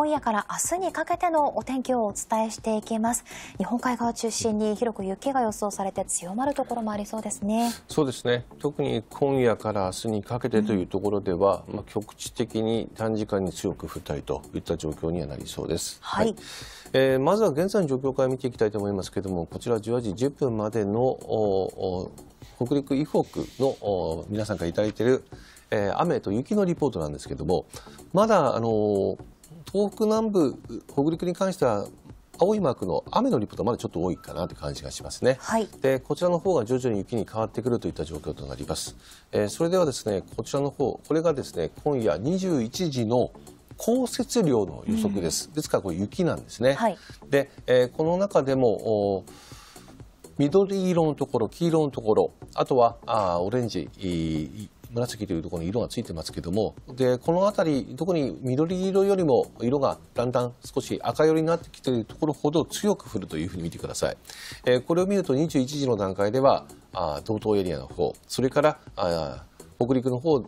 今夜から明日にかけてのお天気をお伝えしていきます日本海側中心に広く雪が予想されて強まるところもありそうですねそうですね特に今夜から明日にかけてというところでは、うん、まあ、局地的に短時間に強く降ったりといった状況にはなりそうです、はい、はい、えー、まずは現在の状況から見ていきたいと思いますけれどもこちら18時10分までの北陸以北の皆さんから頂いている、えー、雨と雪のリポートなんですけれどもまだあのー東北南部、北陸に関しては青いマークの雨のリポートまだちょっと多いかなという感じがしますね、はい、でこちらの方が徐々に雪に変わってくるといった状況となります、えー、それではですねこちらの方これがですね今夜21時の降雪量の予測です、うん、ですからこれ雪なんですね、はい、で、えー、この中でも緑色のところ黄色のところあとはあオレンジ紫というところに色がついてますけどもでこの辺り特に緑色よりも色がだんだん少し赤寄りになってきているところほど強く降るというふうに見てください、えー、これを見ると21時の段階ではあ道東エリアの方それからあ北陸の方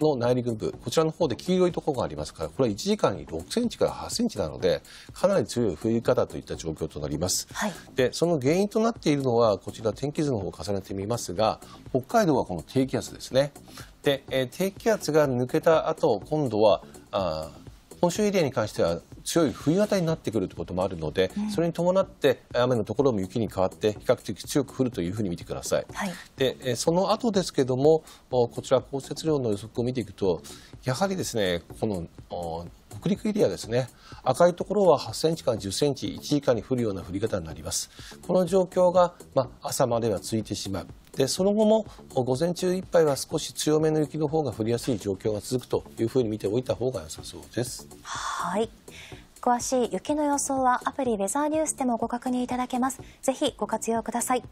の内陸部、こちらの方で黄色いところがありますから、これは1時間に6センチから8センチなので、かなり強い降り方といった状況となります。はい、で、その原因となっているのは、こちら天気図の方を重ねてみますが、北海道はこの低気圧ですね。で、えー、低気圧が抜けた後、今度は、あ本州エリアに関しては強い冬型になってくるということもあるので、それに伴って雨のところも雪に変わって比較的強く降るというふうに見てください、はい、でその後ですけどもこちら降雪量の予測を見ていくとやはりですねこの北陸エリアですね赤いところは8センチから10センチ1時間に降るような降り方になりますこの状況が、まあ、朝までは続いてしまうでその後も午前中いっぱいは少し強めの雪の方が降りやすい状況が続くというふうに見ておいた方が良さそうですはい詳しい雪の予想はアプリウェザーニュースでもご確認いただけますぜひご活用ください